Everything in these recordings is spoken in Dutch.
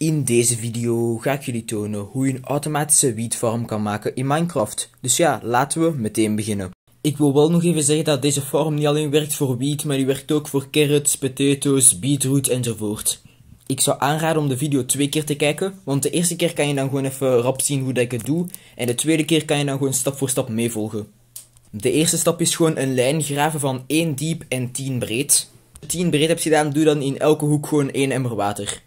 In deze video ga ik jullie tonen hoe je een automatische weedfarm kan maken in Minecraft. Dus ja, laten we meteen beginnen. Ik wil wel nog even zeggen dat deze farm niet alleen werkt voor wiet, maar die werkt ook voor carrots, potatoes, beetroot enzovoort. Ik zou aanraden om de video twee keer te kijken, want de eerste keer kan je dan gewoon even rap zien hoe dat ik het doe. En de tweede keer kan je dan gewoon stap voor stap meevolgen. De eerste stap is gewoon een lijn graven van 1 diep en 10 breed. 10 breed heb je gedaan, doe dan in elke hoek gewoon 1 emmer water.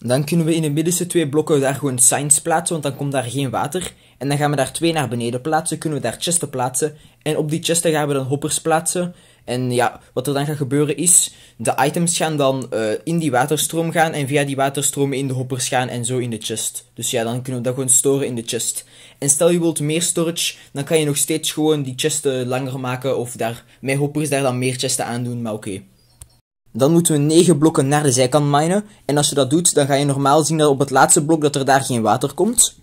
Dan kunnen we in de middenste twee blokken daar gewoon signs plaatsen, want dan komt daar geen water. En dan gaan we daar twee naar beneden plaatsen, kunnen we daar chesten plaatsen. En op die chesten gaan we dan hoppers plaatsen. En ja, wat er dan gaat gebeuren is, de items gaan dan eh, in die waterstroom gaan en via die waterstroom in de hoppers gaan en zo in de chest. Dus ja, dan kunnen we dat gewoon storen in de chest. En stel je wilt meer storage, dan kan je nog steeds gewoon die chesten langer maken of daar, met hoppers daar dan meer chesten aan doen, maar oké. Dan moeten we 9 blokken naar de zijkant minen. En als je dat doet, dan ga je normaal zien dat op het laatste blok dat er daar geen water komt.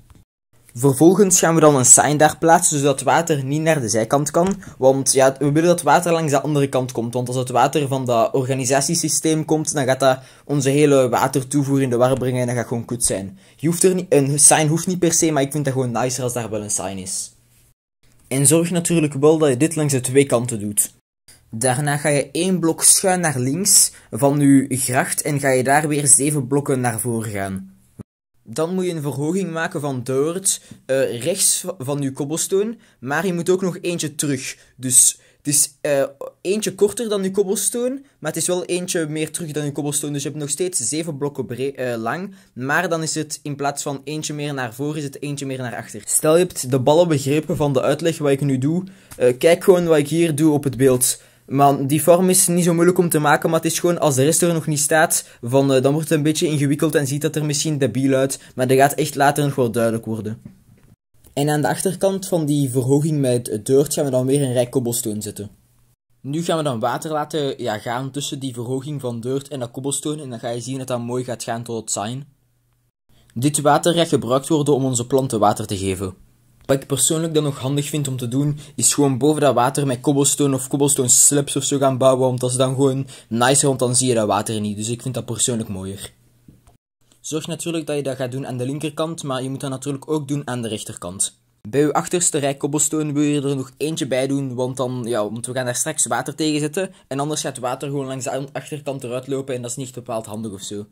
Vervolgens gaan we dan een sign daar plaatsen, zodat water niet naar de zijkant kan. Want ja, we willen dat water langs de andere kant komt. Want als het water van dat organisatiesysteem komt, dan gaat dat onze hele watertoevoer in de war brengen en dat gaat gewoon kut zijn. Je hoeft er niet, een sign hoeft niet per se, maar ik vind dat gewoon nicer als daar wel een sign is. En zorg natuurlijk wel dat je dit langs de twee kanten doet. Daarna ga je één blok schuin naar links van je gracht en ga je daar weer zeven blokken naar voren gaan. Dan moet je een verhoging maken van dirt uh, eh, rechts van je cobblestone, maar je moet ook nog eentje terug. Dus het is uh, eentje korter dan je cobblestone, maar het is wel eentje meer terug dan je cobblestone. Dus je hebt nog steeds zeven blokken eh, lang, maar dan is het in plaats van eentje meer naar voren, is het eentje meer naar achter. Stel je hebt de ballen begrepen van de uitleg wat ik nu doe, kijk gewoon wat ik hier doe op het beeld. Man, die vorm is niet zo moeilijk om te maken, maar het is gewoon als de rest er nog niet staat, van, eh, dan wordt het een beetje ingewikkeld en ziet dat er misschien debiel uit. Maar dat gaat echt later nog wel duidelijk worden. En aan de achterkant van die verhoging met het deurt gaan we dan weer een rij cobblestone zetten. Nu gaan we dan water laten ja, gaan tussen die verhoging van deurt en dat cobblestone. En dan ga je zien dat dat mooi gaat gaan tot het sign. Dit water gaat gebruikt worden om onze planten water te geven. Wat ik persoonlijk dan nog handig vind om te doen, is gewoon boven dat water met cobblestone of cobblestone slips of zo gaan bouwen. Want dat is dan gewoon nicer, want dan zie je dat water niet. Dus ik vind dat persoonlijk mooier. Zorg natuurlijk dat je dat gaat doen aan de linkerkant, maar je moet dat natuurlijk ook doen aan de rechterkant. Bij uw achterste rij cobblestone wil je er nog eentje bij doen, want, dan, ja, want we gaan daar straks water tegen zetten. En anders gaat het water gewoon langs de achterkant eruit lopen en dat is niet bepaald handig of zo.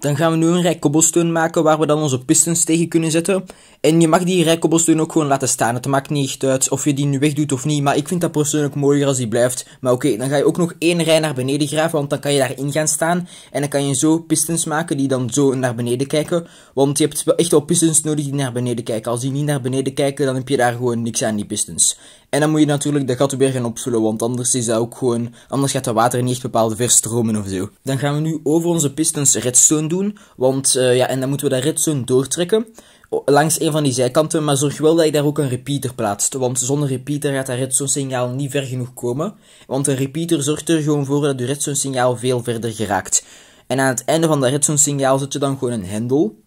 Dan gaan we nu een rij kobbelsteun maken waar we dan onze pistons tegen kunnen zetten. En je mag die rijkobbelsteun ook gewoon laten staan. Het maakt niet echt uit of je die nu wegdoet of niet. Maar ik vind dat persoonlijk mooier als die blijft. Maar oké, dan ga je ook nog één rij naar beneden graven. Want dan kan je daarin gaan staan. En dan kan je zo pistons maken die dan zo naar beneden kijken. Want je hebt echt wel pistons nodig die naar beneden kijken. Als die niet naar beneden kijken, dan heb je daar gewoon niks aan die pistons. En dan moet je natuurlijk de gat weer gaan opvullen, want anders is dat ook gewoon, anders gaat dat water niet echt bepaalde ver stromen of zo. Dan gaan we nu over onze pistons redstone doen, want eh, ja, en dan moeten we dat redstone doortrekken langs een van die zijkanten, maar zorg wel dat je daar ook een repeater plaatst. Want zonder repeater gaat dat redstone signaal niet ver genoeg komen. Want een repeater zorgt er gewoon voor dat je redstone signaal veel verder geraakt. En aan het einde van dat redstone signaal zet je dan gewoon een hendel.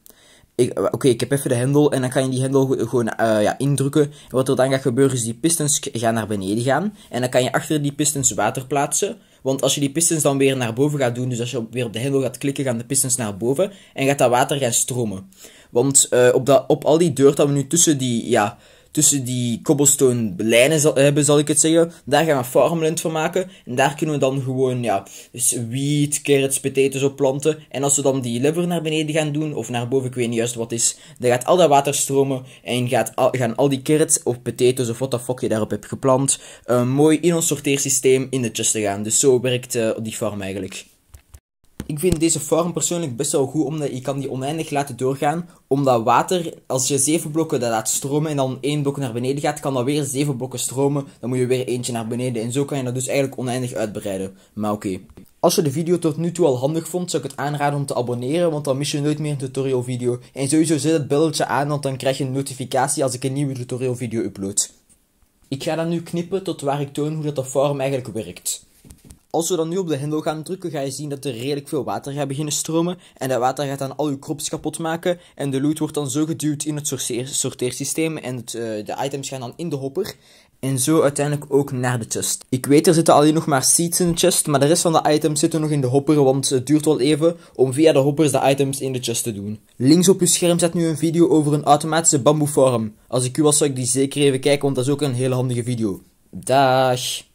Eh, oké, ik heb even de hendel en dan kan je die hendel gewoon eh, ja, indrukken. En wat er dan gaat gebeuren is die pistons gaan naar beneden gaan. En dan kan je achter die pistons water plaatsen. Want als je die pistons dan weer naar boven gaat doen, dus als je weer op de hendel gaat klikken, gaan de pistons naar boven. En gaat dat water gaan stromen. Want eh, op, dat, op al die deur dat we nu tussen die, ja, tussen die cobblestone lijnen zal, hebben, zal ik het zeggen. Daar gaan we farmland van maken. En daar kunnen we dan gewoon, ja, dus wheat, carrots, potatoes op planten. En als we dan die lever naar beneden gaan doen, of naar boven, ik weet niet juist wat is, dan gaat al dat water stromen en gaat al, gaan al die carrots of potatoes of wat de fuck je daarop hebt geplant, eh, mooi in ons sorteersysteem in de chesten gaan. Dus zo werkt eh, die farm eigenlijk. Ik vind deze vorm persoonlijk best wel goed, omdat je kan die oneindig laten doorgaan. Omdat water, als je zeven blokken dat laat stromen en dan één blok naar beneden gaat, kan dat weer zeven blokken stromen. Dan moet je weer eentje naar beneden. En zo kan je dat dus eigenlijk oneindig uitbreiden. Maar oké. Als je de video tot nu toe al handig vond, zou ik het aanraden om te abonneren, want dan mis je nooit meer een tutorial video. En sowieso zet het belletje aan, want dan krijg je een notificatie als ik een nieuwe tutorial video upload. Ik ga dat nu knippen tot waar ik toon hoe dat de vorm eigenlijk werkt. Als we dan nu op de hendel gaan drukken, ga je zien dat er redelijk veel water gaat beginnen stromen. En dat water gaat dan al je crops kapot maken. En de loot wordt dan zo geduwd in het sorteersysteem. En het, eh, de items gaan dan in de hopper. En zo uiteindelijk ook naar de chest. Ik weet, er zitten alleen nog maar seeds in de chest. Maar de rest van de items zitten nog in de hopper. Want het duurt wel even om via de hoppers de items in de chest te doen. Links op uw scherm staat nu een video over een automatische bamboe farm. Als ik u was, zou ik die zeker even kijken. Want dat is ook een hele handige video. Daag.